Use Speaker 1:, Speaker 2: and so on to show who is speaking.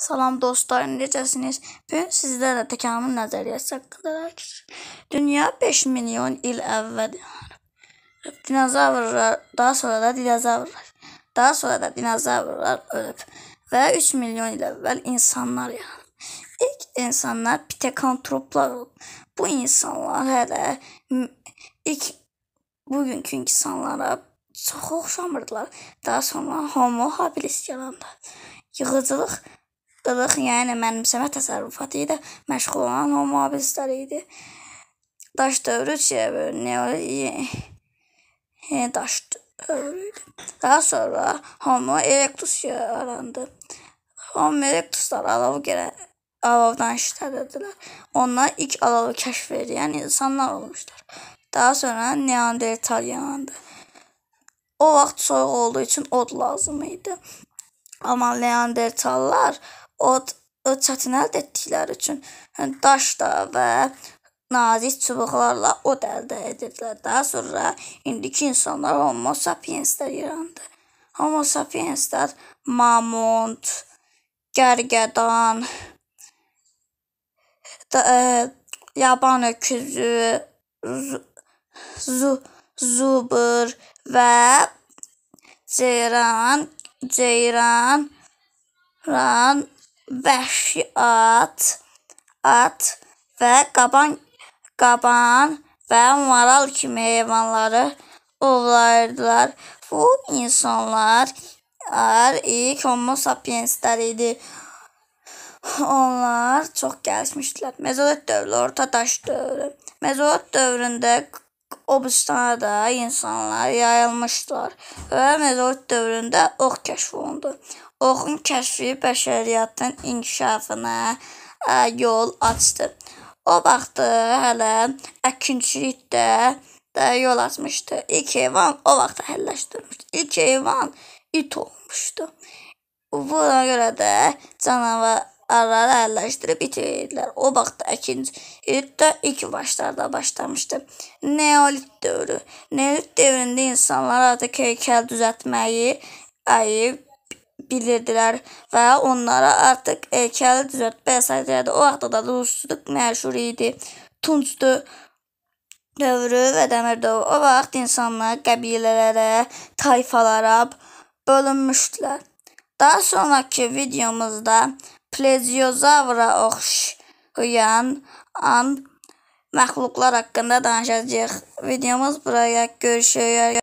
Speaker 1: Salam dostlar, necəsiniz? Bu gün sizlərlə təkamül nəzəriyyəsi haqqında danışacağıq. Dünya 5 milyon il əvvəl dinozavrlar, daha sonra da dinozavrlar, daha sonra da dinozavrlar ölüb və 3 milyon il əvvəl insanlar yaranıb. İlk insanlar pitekantroplar olub. Bu insanlar hələ ilk bugünkü insanlara çox oxşamırdılar. Daha sonra Homo habilis yarandı. Yığıcılıq qılıq, yəni mənimsəmə təsərrüfatı ilə məşğul olan Homo habilisləri idi. Daş dövrü neol daş dövrü idi. Daha sonra Homo erectus yarandı. Homo erectuslar alov gələ alovdan işlədirdilər. Onlar ilk alovu kəşf edən insanlar olmuşlar. Daha sonra Neandertal yarandı. O vaxt soyuq olduğu üçün od lazım idi. Amma Neandertallar od çətin əldə etdikləri üçün hə, daşla və nazik çubuqlarla od əldə edirdilər. Daha sonra indiki insanlar Homo sapienslər yarandı. Homo sapienslər mamont, gərgədan, da, ə, yaban öküzü, zu, zubr və ceyran, ceyran, ran vəhşi at, at və qaban, qaban və maral kimi heyvanları ovlayırdılar. Bu insanlar ilk homo sapienslər idi. Onlar çox gəlişmişdilər. Mezolit dövrü, orta daş dövrü. Mezolit dövründə Obstanada insanlar yayılmışdılar və mezolit dövründə ox kəşf olundu. Oxun kəşfi bəşəriyyətin inkişafına yol açdı. O vaxtı hələ əkinçilik də, də yol açmışdı. İlk heyvan o vaxt həlləşdirilmişdi. İlk heyvan it olmuşdu. Buna görə də canavar araları əlləşdirib itirdilər. O vaxt ikinci ildə ilk başlarda başlamışdı. Neolit dövrü. Neolit dövründə insanlar artıq heykəl düzəltməyi ayıb bilirdilər və onlara artıq heykəl düzəltmə əsasıydı. O vaxtda da rusçuluq məşhur idi. Tunçdu dövrü və dəmir dövrü. O vaxt insanlar qəbilələrə, tayfalara bölünmüşdülər. Daha sonrakı videomuzda pleziozavra oxşayan an məxluqlar haqqında danışacağıq. Videomuz buraya görüşürük.